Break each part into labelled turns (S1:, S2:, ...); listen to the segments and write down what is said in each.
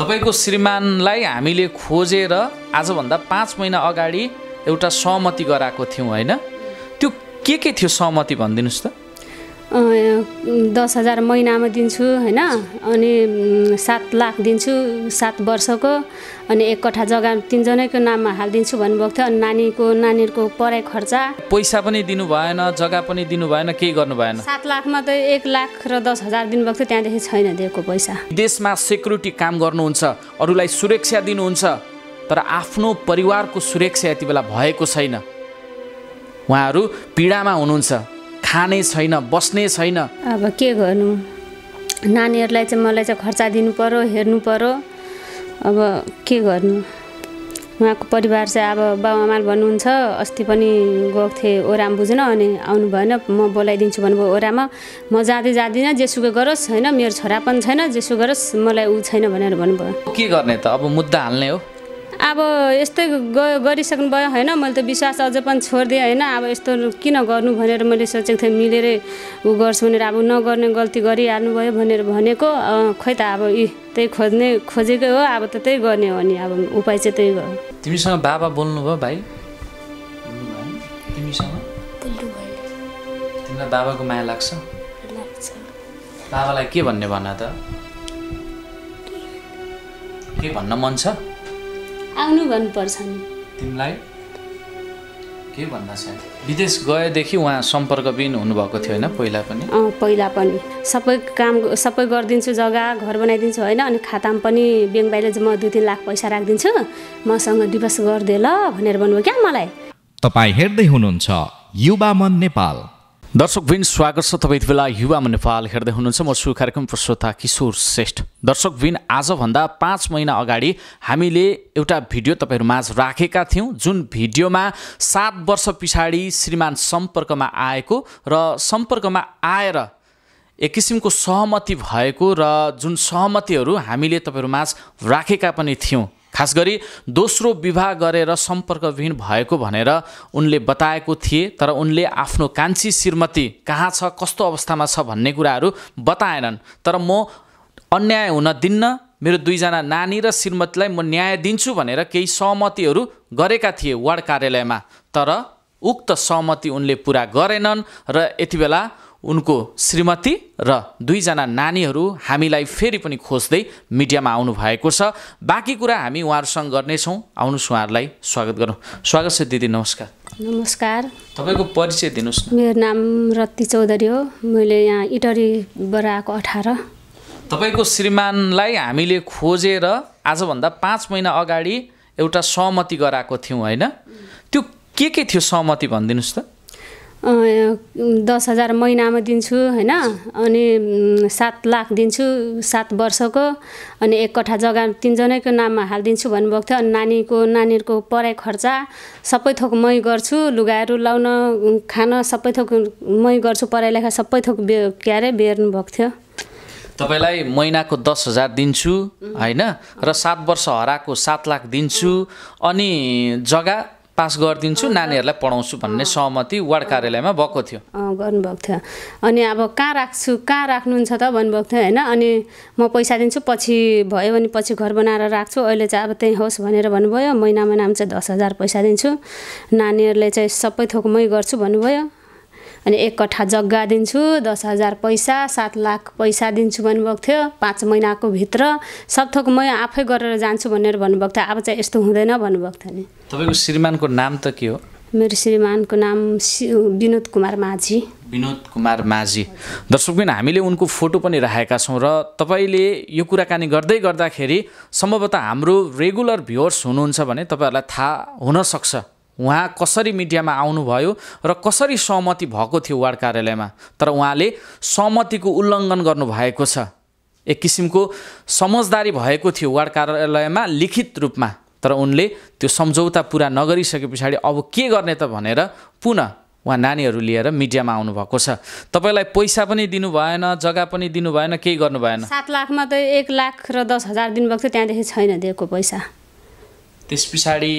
S1: तपाईँको श्रीमानलाई हामीले खोजेर आजभन्दा पाँच महिना अगाडि एउटा सहमति गराएको थियौँ होइन त्यो के के थियो सहमति भनिदिनुहोस् त
S2: दस हजार महिनामा दिन्छु होइन अनि सात लाख दिन्छु सात वर्षको अनि एक कठा जग्गा तिनजनैको नाममा हालिदिन्छु भन्नुभएको थियो अनि नानीको नानीहरूको पढाइ खर्च
S1: पैसा पनि दिनु भएन जग्गा पनि दिनु भएन केही गर्नु भएन
S2: सात लाखमा त एक लाख र दस हजार दिनुभएको थियो त्यहाँदेखि छैन दिएको पैसा
S1: देशमा सेक्युरिटी काम गर्नुहुन्छ अरूलाई सुरक्षा दिनुहुन्छ तर आफ्नो परिवारको सुरक्षा यति बेला भएको छैन उहाँहरू पीडामा हुनुहुन्छ खाने छैन बस्ने छैन
S2: अब के गर्नु नानीहरूलाई चाहिँ मलाई चाहिँ खर्च दिनु पर्यो हेर्नु पर्यो अब के गर्नु उहाँको परिवार चाहिँ अब बाबुआमाले भन्नुहुन्छ अस्ति पनि गएको थिएँ ओराम बुझ्न अनि आउनु भएन म बोलाइदिन्छु भन्नुभयो ओरामा म जाँदै जाँदिनँ जेसुकै गरोस् होइन मेरो छोरा पनि छैन जेसु गरोस् मलाई ऊ छैन भनेर भन्नुभयो
S1: के गर्ने त अब मुद्दा हाल्ने हो
S2: अब यस्तै गरिसक्नु भयो होइन मैले त विश्वास अझ पनि छोडिदिएँ होइन अब यस्तो किन गर्नु भनेर मैले सोचेको थिएँ मिलेरै ऊ गर्छु भनेर अब नगर्ने गल्ती गरिहाल्नु भयो भनेर भनेको खोइ त अब यी त्यही खोज्ने खोजेकै हो अब त त्यही गर्ने हो नि अब उपाय चाहिँ त्यही हो
S1: तिमीसँग बाबा बोल्नु भयो भाइ तिमीलाई बाबाको माया लाग्छ बाबालाई के भन्ने भन त के भन्न मन छ
S2: आउनु भन्नुपर्छ नि तिमीलाई के भन्न
S1: विदेश गएदेखि उहाँ सम्पर्कविहीन हुनुभएको थियो होइन पहिला पनि
S2: पहिला पनि सबै काम सबै गरिदिन्छु जग्गा घर बनाइदिन्छु होइन अनि खातामा पनि ब्याङ्क बाहिर म दुई तिन लाख पैसा राखिदिन्छु मसँग डिभोर्स गरिदिए ल भनेर भन्नुभयो क्या मलाई
S1: तपाईँ हेर्दै हुनुहुन्छ युवा मन नेपाल दर्शकबिन स्वागत छ तपाईँ यति बेला युवामा नेपाल हेर्दै हुनुहुन्छ म सु कार्यक्रम प्रश्रोता किशोर श्रेष्ठ दर्शकबिन आजभन्दा पाँच महिना अगाडि हामीले एउटा भिडियो तपाईँहरू राखेका थियौँ जुन भिडियोमा सात वर्ष पछाडि श्रीमान सम्पर्कमा आएको र सम्पर्कमा आएर एक किसिमको सहमति भएको र जुन सहमतिहरू हामीले तपाईँहरू राखेका पनि थियौँ खास गरी दोस्रो विवाह गरेर सम्पर्कविहीन भएको भनेर उनले बताएको थिए तर उनले आफ्नो कान्छी श्रीमती कहाँ छ कस्तो अवस्थामा छ भन्ने कुराहरू बताएनन् तर म अन्याय हुन दिन्न मेरो दुईजना नानी र श्रीमतीलाई म न्याय दिन्छु भनेर केही सहमतिहरू गरेका थिए वार्ड कार्यालयमा तर उक्त सहमति उनले पुरा गरेनन् र यति बेला उनको श्रीमती र दुईजना नानीहरू हामीलाई फेरि पनि खोज्दै मिडियामा आउनु भएको छ बाँकी कुरा हामी उहाँहरूसँग गर्नेछौँ आउनुहोस् उहाँहरूलाई स्वागत गरौँ स्वागत छ दिदी नमस्कार
S2: नमस्कार
S1: तपाईँको परिचय दिनुहोस् न
S2: मेरो नाम रत्ती चौधरी हो मैले यहाँ इटरीबाट आएको अठार
S1: तपाईँको श्रीमानलाई हामीले खोजेर आजभन्दा पाँच महिना अगाडि एउटा सहमति गराएको थियौँ होइन त्यो के के थियो सहमति भनिदिनुहोस् त
S2: दस हजार महिनामा दिन्छु होइन अनि सात लाख दिन्छु सात वर्षको अनि एक कठा जग्गा तिनजनैको नाममा हालिदिन्छु भन्नुभएको थियो अनि नानीको नानीहरूको पढाइ खर्च सबै थोक मै गर्छु लुगाहरू लाउन खान सबै थोक मै गर्छु पढाइ लेखा सबै थोक बे के अरे बेर्नुभएको थियो
S1: तपाईँलाई महिनाको दस हजार दिन्छु होइन र सात वर्ष हराएको सात लाख दिन्छु अनि जग्गा पास गरिदिन्छु नानीहरूलाई पढाउँछु भन्ने सहमति वार्ड कार्यालयमा भएको थियो
S2: गर्नुभएको थियो अनि अब कहाँ राख्छु कहाँ राख्नुहुन्छ त भन्नुभएको थियो होइन अनि म पैसा दिन्छु पछि भयो भने पछि घर बनाएर राख्छु अहिले चाहिँ अब त्यहीँ होस् भनेर भन्नुभयो महिना महिनामा चाहिँ दस हजार पैसा दिन्छु नानीहरूले चाहिँ सबै थोकमै गर्छु भन्नुभयो अनि एक कट्ठा जग्गा दिन्छु दस हजार पैसा सात लाख पैसा दिन्छु भन्नुभएको थियो पाँच महिनाको भित्र सब थोक म आफै गरेर जान्छु भनेर भन्नुभएको थियो अब चाहिँ यस्तो हुँदैन भन्नुभएको थियो नि
S1: तपाईँको श्रीमानको नाम त के हो
S2: मेरो श्रीमानको नाम विनोद कुमार माझी
S1: विनोद कुमार माझी दर्शकबिन हामीले उनको फोटो पनि राखेका छौँ र तपाईँले यो कुराकानी गर्दै गर्दाखेरि सम्भवतः हाम्रो रेगुलर भ्युवर्स हुनुहुन्छ भने तपाईँहरूलाई थाहा हुनसक्छ उहाँ कसरी मिडियामा आउनुभयो र कसरी सहमति भएको थियो वार्ड कार्यालयमा तर उहाँले सहमतिको उल्लङ्घन गर्नुभएको छ एक किसिमको समझदारी भएको थियो वार्ड कार्यालयमा लिखित रूपमा तर उनले त्यो सम्झौता पुरा नगरिसके पछाडि अब के गर्ने त भनेर पुनः उहाँ नानीहरू लिएर मिडियामा आउनुभएको छ तपाईँलाई पैसा पनि दिनु भएन जग्गा पनि दिनु भएन केही गर्नु भएन
S2: सात लाखमा त एक लाख र दस हजार दिनुभएको थियो त्यहाँदेखि छैन दिएको पैसा
S1: त्यस पछाडि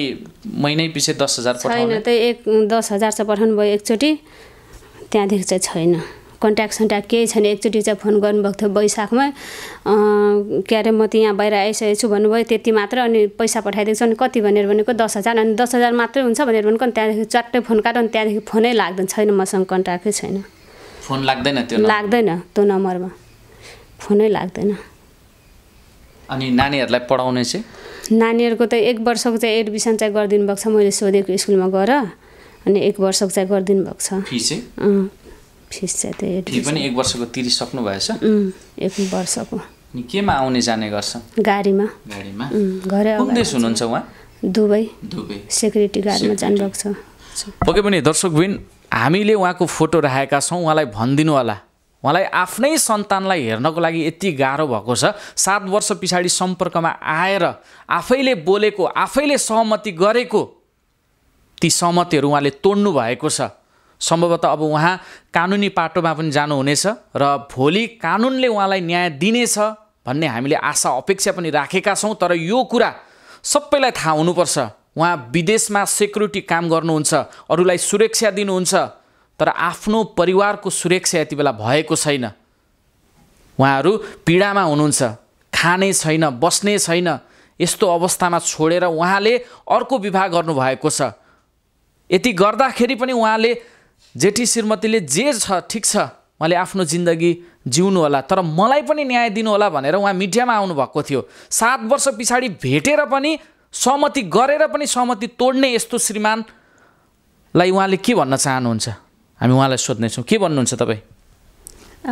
S1: महिनै पछि दस हजार छैन
S2: त्यही एक दस हजार चाहिँ पठाउनु भयो एकचोटि त्यहाँदेखि चाहिँ छैन कन्ट्याक्ट सन्ट्याक्ट केही छैन एकचोटि चाहिँ फोन गर्नुभएको थियो वैशाखमा के अरे म त यहाँ बाहिर आइसकेको छु भन्नुभयो त्यति मात्र अनि पैसा पठाइदिएको छु अनि कति भनेर भनेको दस हजार अनि दस हजार मात्रै हुन्छ भनेर भनेको अनि त्यहाँदेखि च्याट्टै फोन काट अनि त्यहाँदेखि फोनै लाग्दैन छैन मसँग कन्ट्याक्टै छैन
S1: फोन लाग्दैन त्यो
S2: लाग्दैन त्यो नम्बरमा फोनै लाग्दैन
S1: अनि नानीहरूलाई पढाउने चाहिँ
S2: नानीहरूको त एक वर्षको चाहिँ एडमिसन चाहिँ गरिदिनु भएको छ मैले सोधेको स्कुलमा गएर अनि एक वर्षको चाहिँ गरिदिनु भएको छ फिस चाहिँ फिस चाहिँ त्यो फी पनि एक
S1: वर्षको तिरिसक्नु भएछ
S2: एक वर्षको
S1: केमा आउने जाने गर्छ गाडीमा गाडीमा
S2: घरै हुनुहुन्छ उहाँ दुबई
S1: दुबई सेक्युरिटी गार्डमा जानुभएको छ ओके पनि दर्शकबिन हामीले उहाँको फोटो राखेका छौँ उहाँलाई भनिदिनु होला उहाँलाई आफ्नै सन्तानलाई हेर्नको लागि यति गाह्रो भएको छ सात वर्ष पछाडि सम्पर्कमा आएर आफैले बोलेको आफैले सहमति गरेको ती सहमतिहरू उहाँले तोड्नु भएको छ सम्भवतः अब उहाँ कानुनी पाटोमा पनि जानुहुनेछ र भोलि कानुनले उहाँलाई न्याय दिनेछ भन्ने हामीले आशा अपेक्षा पनि राखेका छौँ तर यो कुरा सबैलाई थाहा हुनुपर्छ उहाँ विदेशमा सेक्युरिटी काम गर्नुहुन्छ अरूलाई सुरक्षा दिनुहुन्छ तर आफ्नो परिवारको सुरक्षा यति बेला भएको छैन उहाँहरू पीडामा हुनुहुन्छ खाने छैन बस्ने छैन यस्तो अवस्थामा छोडेर उहाँले अर्को विवाह गर्नुभएको छ यति गर्दाखेरि पनि उहाँले जेठी श्रीमतीले जे छ ठिक छ उहाँले आफ्नो जिन्दगी जिउनु होला तर मलाई पनि न्याय दिनु होला भनेर उहाँ मिडियामा आउनुभएको थियो सात वर्ष पछाडि भेटेर पनि सहमति गरेर पनि सहमति तोड्ने यस्तो श्रीमानलाई उहाँले के भन्न चाहनुहुन्छ हामी उहाँलाई सोध्नेछौँ के भन्नुहुन्छ तपाईँ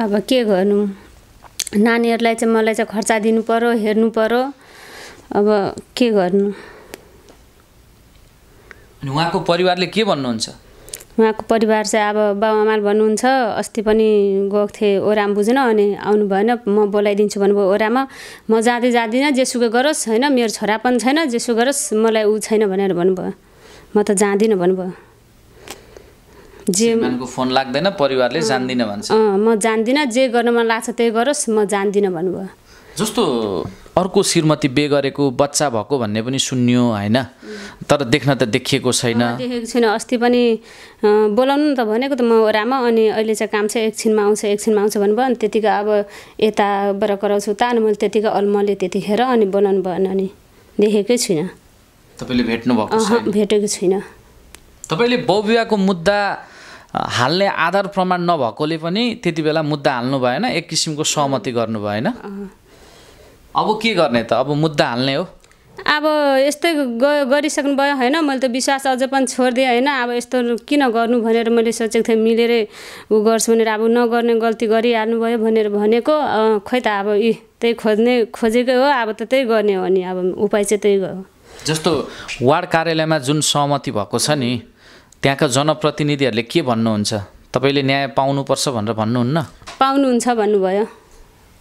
S2: अब के गर्नु नानीहरूलाई चाहिँ मलाई चाहिँ खर्च दिनु पऱ्यो हेर्नु पर्यो अब के गर्नु
S1: उहाँको परिवारले के भन्नुहुन्छ
S2: उहाँको परिवार चाहिँ अब बाबुआमाले भन्नुहुन्छ अस्ति पनि गएको थिएँ ओराम बुझ्न अनि आउनु भएन म बोलाइदिन्छु भन्नुभयो ओरामा म जाँदै जाँदिनँ जेसुको गरोस् होइन मेरो छोरा पनि छैन जेसु गरोस् मलाई ऊ छैन भनेर भन्नुभयो म त जाँदिनँ भन्नुभयो
S1: जे फोन लाग्दैन परिवारले जान्दिनँ भन्छ
S2: म जान्दिनँ जे गर्न मन लाग्छ त्यही गरोस् म जान्दिनँ भन्नुभयो
S1: जस्तो अर्को श्रीमती बे गरेको बच्चा भएको भन्ने पनि सुन्यो होइन तर देख्न त देखिएको छैन
S2: देखेको छैन अस्ति पनि बोलाउनु त भनेको त म राम अनि अहिले चाहिँ काम छ एकछिनमा आउँछ एकछिनमा आउँछ भन्नुभयो अनि त्यतिको अब यताबाट कराउँछु तान अनि मैले त्यतिको अल्मले त्यतिखेर अनि बोलाउनु भएन अनि देखेकै छुइनँ
S1: तपाईँले भेट्नु भएको
S2: भेटेको छुइनँ
S1: तपाईँले बहुविवाहको मुद्दा हाल्ने आधार प्रमाण नभएकोले पनि त्यति बेला मुद्दा हाल्नु भएन एक किसिमको सहमति गर्नु भएन अब के गर्ने त अब मुद्दा हाल्ने हो
S2: अब यस्तै गरिसक्नु भयो होइन मैले त विश्वास अझ पनि छोडिदिएँ होइन अब यस्तो किन गर्नु भनेर मैले सोचेको थिएँ मिलेरै ऊ गर्छु भनेर अब नगर्ने गल्ती गरिहाल्नु भयो भनेर भनेको खोइ त अब यी त्यही खोज्ने खोजेकै हो अब त त्यही गर्ने हो नि अब उपाय चाहिँ त्यही हो
S1: जस्तो वार्ड कार्यालयमा जुन सहमति भएको छ नि त्यहाँका जनप्रतिनिधिहरूले के भन्नुहुन्छ तपाईँले न्याय पाउनुपर्छ भनेर भन्नुहुन्न
S2: पाउनुहुन्छ भन्नुभयो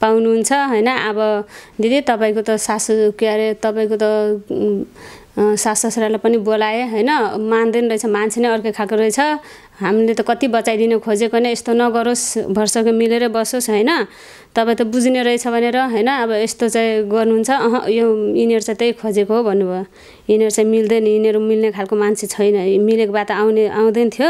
S2: पाउनुहुन्छ होइन अब दिदी तपाईँको त सासु के अरे तपाईँको त सास ससुरालाई पनि बोलाएँ होइन मान्दैन रहेछ मान्छे नै अर्कै खाएको रहेछ हामीले त कति बचाइदिनु खोजेको नै यस्तो नगरोस् भरसक्यो मिलेर बसोस् होइन तपाईँ त बुझ्ने रहेछ भनेर होइन अब यस्तो चाहिँ गर्नुहुन्छ अह यो यिनीहरू चाहिँ त्यही खोजेको हो भन्नुभयो यिनीहरू चाहिँ मिल्दैन यिनीहरू मिल्ने खालको मान्छे छैन मिलेको भए आउने आउँदैन थियो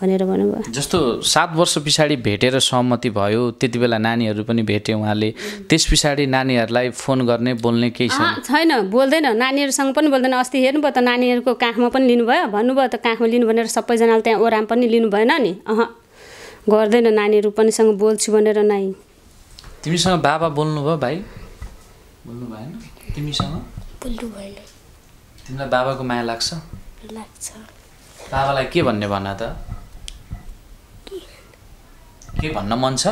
S2: भनेर भन्नुभयो
S1: जस्तो सात वर्ष पछाडि भेटेर सहमति भयो त्यति बेला नानीहरू पनि भेटे उहाँले त्यस पछाडि नानीहरूलाई फोन गर्ने बोल्ने केही
S2: छैन बोल्दैन नानीहरूसँग पनि बोल्दैन अस्ति हेर्नुभयो त नानीहरूको काखमा पनि लिनुभयो भन्नुभयो त काखमा लिनु भनेर सबैजनाले त्यहाँ ओराम पनि लिनु भएन नि अह गर्दैन नानीहरू पनिसँग बोल्छु भनेर नै
S1: तिमीसँग बाबा बोल्नुभयो भाइ बोल्नु भएन तिमीसँग बोल्नु भएन तिमीलाई बाबाको माया लाग्छ लाग्छ बाबालाई के भन्ने भन त के भन्न मन छ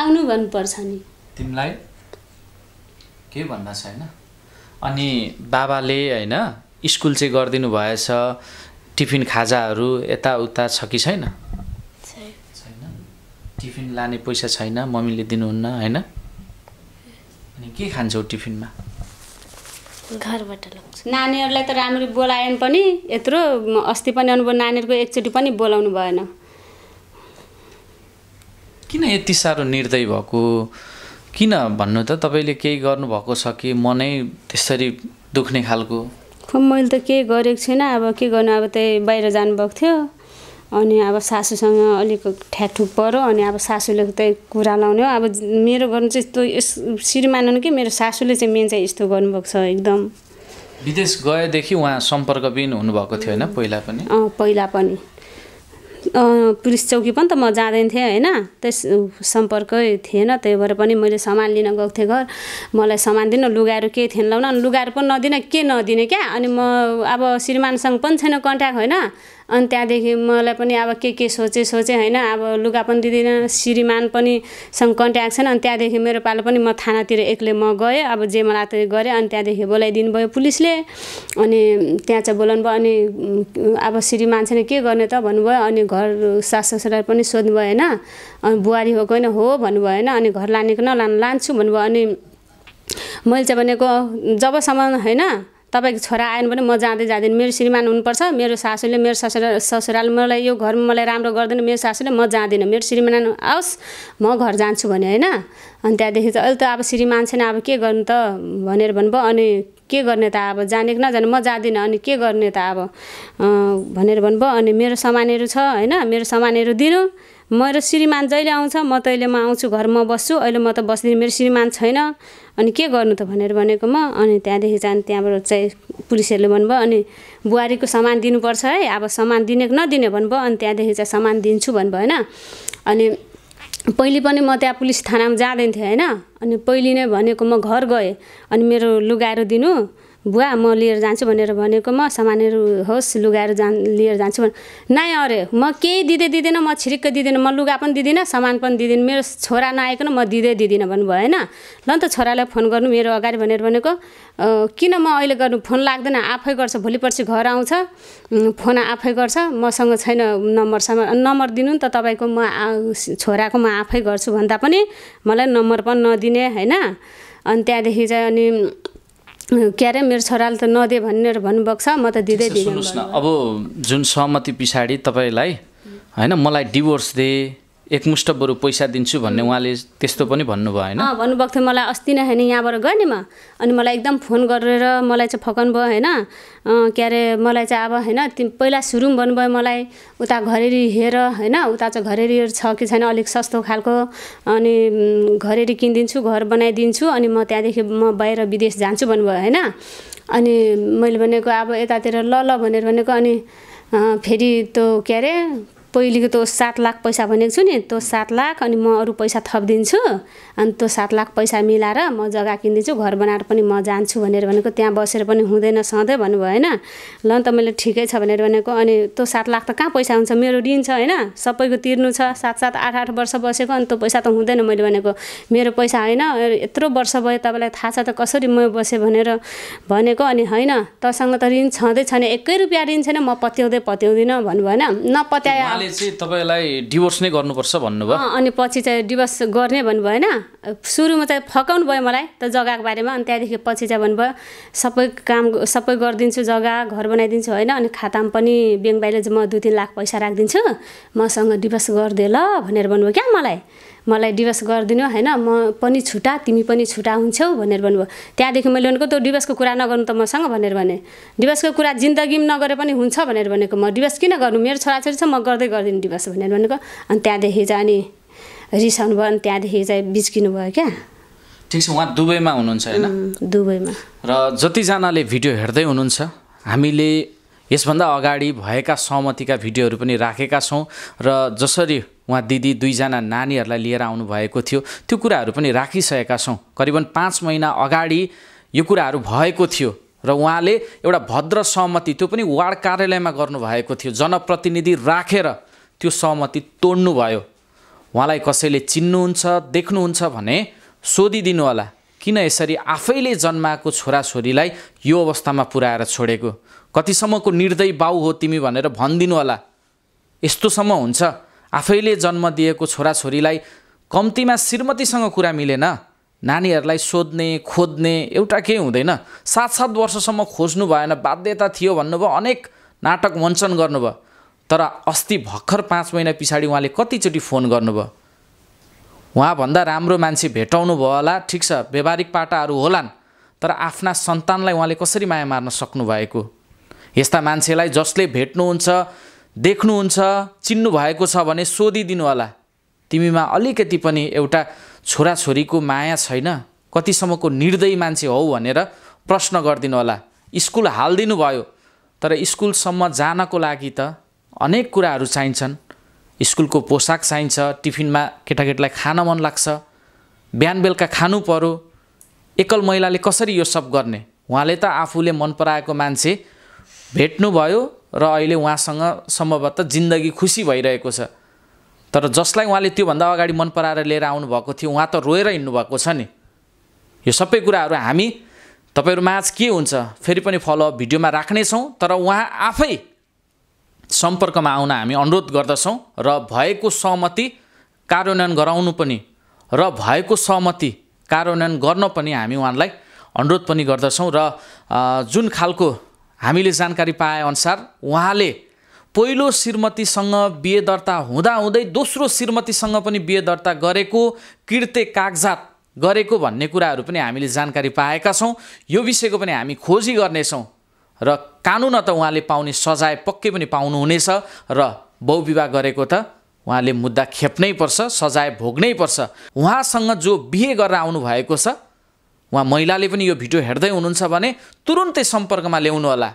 S2: आउनु भन्नुपर्छ नि तिमीलाई के भन्न छ छैन
S1: अनि बाबाले होइन स्कुल चाहिँ गरिदिनु भएछ टिफिन खाजाहरू यताउता छ कि छैन छैन टिफिन लाने पैसा छैन मम्मीले दिनुहुन्न होइन अनि के खान्छौ टिफिनमा
S2: घरबाट लाउँछ नानीहरूलाई त राम्ररी बोलाएन पनि यत्रो अस्ति पनि अनुभव नानीहरूको एकचोटि पनि बोलाउनु भएन
S1: किन यति साह्रो निर्दय भएको किन भन्नु त तपाईँले केही गर्नुभएको छ कि मनै त्यसरी दुख्ने खालको
S2: मैले त केही गरेको छुइनँ अब के गर्नु अब त्यही बाहिर जानुभएको थियो अनि अब सासूसँग अलिक ठ्याकठुक पऱ्यो अनि अब सासूले त्यही कुरा लाउने हो अब मेरो गर्नु चाहिँ यस्तो यस सिरी कि मेरो सासूले चाहिँ मेन चाहिँ यस्तो गर्नुभएको छ एकदम
S1: विदेश गएदेखि उहाँ सम्पर्कविहीन हुनुभएको थियो होइन पहिला पनि
S2: अँ पहिला पनि पुलिस चौकी पनि त म जाँदैन थिएँ होइन त्यस सम्पर्कै थिएन त्यही भएर पनि मैले सामान लिन गएको थिएँ घर मलाई सामान दिनु लुगाहरू केही थिएन लाउन लुगाहरू पनि नदिन के नदिने क्या अनि म अब श्रीमानसँग पनि छैन कन्ट्याक्ट होइन अनि त्यहाँदेखि मलाई पनि अब के के सोचे सोचे होइन अब लुगा पनि दिँदिनँ श्रीमान पनि सँग कन्ट्याक्ट छैन अनि त्यहाँदेखि मेरो पालो पनि म थानातिर एक्लै म गएँ अब जे मलाई त्यो गरेँ अनि त्यहाँदेखि बोलाइदिनु भयो पुलिसले अनि त्यहाँ चाहिँ बोलाउनु भयो अनि अब श्रीमान छैन के गर्ने त भन्नुभयो अनि घर सास ससुराले पनि सोध्नु भयो होइन अनि बुहारी हो होइन हो भन्नुभयो होइन अनि घर कि नलानु लान्छु भन्नुभयो अनि मैले चाहिँ भनेको जबसम्म होइन तपाईँको छोरा आएन भने म जाँदै जाँदिनँ मेरो श्रीमान हुनुपर्छ मेरो सासूले मेरो ससुरा ससुराल मलाई यो घरमा मलाई राम्रो गर्दैन मेरो सासूले म जाँदिनँ मेरो श्रीमान आओस् म घर जान्छु भने होइन अनि त्यहाँदेखि त अहिले त अब श्रीमान छैन अब के गर्नु त भनेर भन्नुभयो अनि के गर्ने त अब जाने कि नजाने म जाँदिनँ अनि के गर्ने त अब भनेर भन्नुभयो अनि मेरो सामानहरू छ होइन मेरो सामानहरू दिनु मेरो श्रीमान जहिले आउँछ म तैले म आउँछु घरमा बस्छु अहिले म त बस्दिनँ मेरो श्रीमान छैन अनि के गर्नु त भनेर भनेको म अनि त्यहाँदेखि चाहिँ त्यहाँबाट चाहिँ पुलिसहरूले भन्नुभयो अनि बुहारीको सामान दिनुपर्छ है अब सामान दिने नदिने भन्नुभयो अनि त्यहाँदेखि चाहिँ सामान दिन्छु भन्नुभयो होइन अनि पहिले पनि म त्यहाँ पुलिस थानामा जाँदैन थिएँ होइन अनि पहिले नै भनेको म घर गएँ अनि मेरो लुगाएर दिनु बुवा म लिएर जान्छु भनेर भनेको म सामानहरू होस् लुगाहरू जान लिएर जान्छु भने नाइ अरे म केही दिँदै दिँदिनँ म छिरिक्क दिँदिनँ म लुगा पनि दिँदिनँ सामान पनि दिँदिनँ मेरो छोरा नआइकन म दिँदै दिँदिनँ भन्नुभयो होइन ल नि त छोरालाई फोन गर्नु मेरो अगाडि भनेर भनेको किन म अहिले गर्नु फोन लाग्दैन आफै गर्छ भोलि पर्सि घर आउँछ फोन आफै गर्छ मसँग छैन नम्बर सामान नम्बर दिनु नि त तपाईँको म छोराको म आफै गर्छु भन्दा पनि मलाई नम्बर पनि नदिने होइन अनि त्यहाँदेखि चाहिँ अनि के अरे मेरो छोराले त नदे भनेर भन्नुभएको छ म त दिँदै न
S1: अब जुन सहमति पछाडि तपाईँलाई होइन मलाई डिभोर्स दे एकमुष्ट बरु पैसा दिन्छु भन्ने उहाँले त्यस्तो पनि भन्नुभयो होइन
S2: भन्नुभएको थियो मलाई अस्ति नै होइन यहाँबाट गयो नि म अनि मलाई एकदम फोन गरेर मलाई चाहिँ फकाउनु भयो होइन के अरे मलाई चाहिँ अब होइन पहिला सुरुम भन्नुभयो मलाई उता घरेरी हेर होइन उता चाहिँ घरेरी छ कि छैन अलिक सस्तो खालको अनि घरेरी किनिदिन्छु घर बनाइदिन्छु अनि म त्यहाँदेखि म बाहिर विदेश जान्छु भन्नुभयो होइन अनि मैले भनेको अब यतातिर ल ल भनेर भनेको अनि फेरि त्यो के अरे पहिलेको तँ सात लाख पैसा भनेको छु नि तँ सात लाख अनि म अरू पैसा थपिदिन्छु अनि त्यो सात लाख पैसा मिलाएर म जग्गा किनिदिन्छु घर बनाएर पनि म जान्छु भनेर भनेको त्यहाँ बसेर पनि हुँदैन सधैँ भन्नुभयो होइन ल त मैले ठिकै छ भनेर भनेको अनि त्यो सात लाख त कहाँ पैसा हुन्छ मेरो ऋण छ होइन सबैको तिर्नु छ सात सात आठ आठ वर्ष बसेको अनि त्यो पैसा त हुँदैन मैले भनेको मेरो पैसा होइन यत्रो वर्ष भयो तपाईँलाई थाहा छ त कसरी म बसेँ भनेर भनेको अनि होइन तसँग त ऋण छँदै छैन एकै रुपियाँ ऋण छैन म पत्याउँदै पत्याउँदिनँ भन्नुभयो होइन नपत्याए उहाँले
S1: चाहिँ तपाईँलाई डिभोर्स नै गर्नुपर्छ भन्नुभयो
S2: अनि पछि चाहिँ डिभोर्स गर्ने भन्नुभयो होइन सुरुमा चाहिँ फकाउनु भयो मलाई त जग्गाको बारेमा अनि त्यहाँदेखि पछि चाहिँ भन्नुभयो सबै काम सबै गरिदिन्छु जग्गा घर बनाइदिन्छु होइन अनि खातामा पनि ब्याङ्क बाहिर म दुई तिन लाख पैसा राखिदिन्छु मसँग डिभोर्स गरिदिए ल भनेर भन्नुभयो क्या मलाई मलाई डिभोर्स गरिदिनु होइन म पनि छुट्टा तिमी पनि छुट्टा हुन्छौ भनेर भन्नुभयो त्यहाँदेखि मैले भनेको त्यो डिभोर्सको कुरा नगर्नु त मसँग भनेर भने डिभोर्सको कुरा जिन्दगी पनि नगरे पनि हुन्छ भनेर भनेको म डिभोर्स किन गर्नु मेरो छोराछोरी छ म गर्दै गर्दिनँ डिभोर्स भनेर भनेको अनि त्यहाँदेखि चाहिँ अनि रिसाउनु भयो अनि त्यहाँदेखि चाहिँ बिचकिनु भयो क्या
S1: ठिक छ उहाँ दुबईमा हुनुहुन्छ होइन दुबईमा र जतिजनाले भिडियो हेर्दै हुनुहुन्छ हामीले यसभन्दा अगाडि भएका सहमतिका भिडियोहरू पनि राखेका छौँ र जसरी उहाँ दिदी दुईजना नानीहरूलाई लिएर आउनुभएको थियो त्यो कुराहरू पनि राखिसकेका छौँ करिबन पाँच महिना अगाडि यो कुराहरू भएको थियो र उहाँले एउटा भद्र सहमति त्यो पनि वार्ड कार्यालयमा गर्नुभएको थियो जनप्रतिनिधि राखेर रा, त्यो सहमति तोड्नुभयो उहाँलाई कसैले चिन्नुहुन्छ देख्नुहुन्छ भने सोधिदिनु होला किन यसरी आफैले जन्माएको छोराछोरीलाई यो अवस्थामा पुऱ्याएर छोडेको कतिसम्मको निर्दय बाउ हो तिमी भनेर भनिदिनु होला यस्तोसम्म हुन्छ आफैले जन्म दिएको छोराछोरीलाई कम्तीमा श्रीमतीसँग कुरा मिलेन नानीहरूलाई सोध्ने खोज्ने एउटा केही हुँदैन सात सात वर्षसम्म खोज्नु भएन बाध्यता थियो भन्नुभयो अनेक नाटक मञ्चन गर्नुभयो तर अस्ति भर्खर पाँच महिना पछाडि उहाँले कतिचोटि फोन गर्नुभयो उहाँभन्दा राम्रो मान्छे भेटाउनु भयो होला ठिक छ व्यावहारिक पाटाहरू होलान् तर आफ्ना सन्तानलाई उहाँले कसरी माया मार्न सक्नुभएको यस्ता मान्छेलाई जसले भेट्नुहुन्छ देख्नुहुन्छ भएको छ भने सोधिदिनु होला तिमीमा अलिकति पनि एउटा छोराछोरीको माया छैन कतिसम्मको निर्दयी मान्छे हौ भनेर प्रश्न गरिदिनु होला स्कुल हालिदिनु भयो तर स्कुलसम्म जानको लागि त अनेक कुराहरू चाहिन्छन् स्कुलको पोसाक चाहिन्छ टिफिनमा केटाकेटीलाई खान मन लाग्छ बिहान बेलुका खानु पर्यो एकल महिलाले कसरी यो सब गर्ने उहाँले त आफूले मन पराएको मान्छे भेट्नुभयो र अहिले उहाँसँग सम्भवतः जिन्दगी खुसी भइरहेको छ तर जसलाई उहाँले त्योभन्दा अगाडि मन पराएर लिएर आउनुभएको थियो उहाँ त रोएर हिँड्नुभएको छ नि यो सबै कुराहरू हामी तपाईँहरू माझ के हुन्छ फेरि पनि फलोअप भिडियोमा राख्नेछौँ तर उहाँ आफै सम्पर्कमा आउन हामी अनुरोध गर्दछौँ र भएको सहमति कार्यान्वयन गराउनु पनि र भएको सहमति कार्यान्वयन गर्न पनि हामी उहाँलाई अनुरोध पनि गर्दछौँ र जुन खालको हामीले जानकारी पाएअनुसार उहाँले पहिलो श्रीमतीसँग बिहे दर्ता हुँदाहुँदै दोस्रो श्रीमतीसँग पनि बिहे दर्ता गरेको कृत्य कागजात गरेको भन्ने कुराहरू पनि हामीले जानकारी पाएका छौँ यो विषयको पनि हामी खोजी गर्नेछौँ र कानुन त उहाँले पाउने सजाय पक्कै पनि पाउनुहुनेछ र बहुविवाह गरेको त उहाँले मुद्दा खेप्नै पर्छ सजाय भोग्नै पर्छ उहाँसँग जो बिहे गरेर आउनुभएको छ उहाँ महिलाले पनि यो भिडियो हेर्दै हुनुहुन्छ भने तुरुन्तै सम्पर्कमा ल्याउनु होला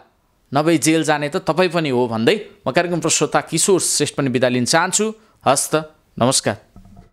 S1: नभए जेल जाने त तपाईँ पनि हो भन्दै म कार्यक्रम श्रोता किशोर श्रेष्ठ पनि बिदा लिन चाहन्छु हस्त नमस्कार